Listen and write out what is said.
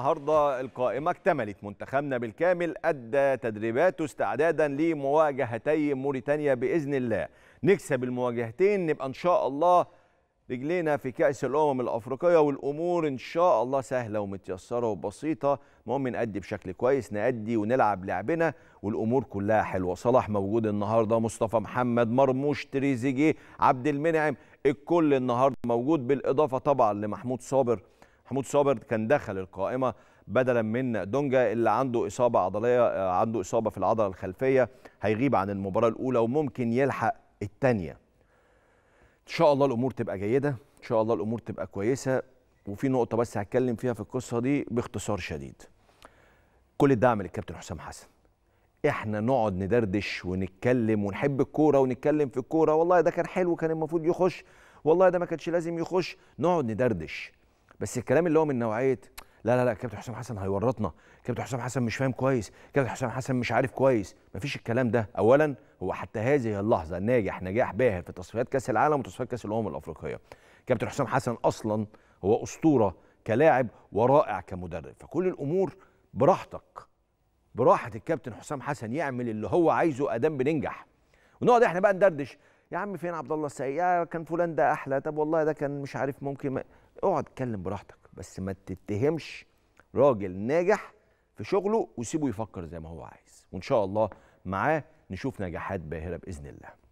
النهارده القائمه اكتملت منتخبنا بالكامل ادى تدريباته استعدادا لمواجهتي موريتانيا باذن الله نكسب المواجهتين نبقى ان شاء الله رجلينا في كاس الامم الافريقيه والامور ان شاء الله سهله ومتيسره وبسيطه المهم نادي بشكل كويس نادي ونلعب لعبنا والامور كلها حلوه صلاح موجود النهارده مصطفى محمد مرموش تريزيجيه عبد المنعم الكل النهارده موجود بالاضافه طبعا لمحمود صابر حمود صابر كان دخل القائمه بدلا من دونجا اللي عنده اصابه عضليه آه، عنده اصابه في العضله الخلفيه هيغيب عن المباراه الاولى وممكن يلحق الثانيه ان شاء الله الامور تبقى جيده ان شاء الله الامور تبقى كويسه وفي نقطه بس هتكلم فيها في القصه دي باختصار شديد كل الدعم للكابتن حسام حسن احنا نقعد ندردش ونتكلم ونحب الكوره ونتكلم في الكوره والله ده كان حلو كان المفروض يخش والله ده ما كانش لازم يخش نقعد ندردش بس الكلام اللي هو من نوعيه لا لا لا كابتن حسام حسن هيورطنا كابتن حسام حسن مش فاهم كويس كابتن حسام حسن مش عارف كويس مفيش الكلام ده اولا هو حتى هذه اللحظه ناجح نجاح باهر في تصفيات كاس العالم وتصفيات كاس الامم الافريقيه كابتن حسام حسن اصلا هو اسطوره كلاعب ورائع كمدرب فكل الامور براحتك براحه الكابتن حسام حسن يعمل اللي هو عايزه ادام بننجح ونقعد احنا بقى ندردش يا عم فين عبد الله السعيد يا كان فلان ده احلى طب والله ده كان مش عارف ممكن ما... اقعد اتكلم براحتك بس ما تتهمش راجل ناجح في شغله وسيبه يفكر زي ما هو عايز وان شاء الله معاه نشوف نجاحات باهره باذن الله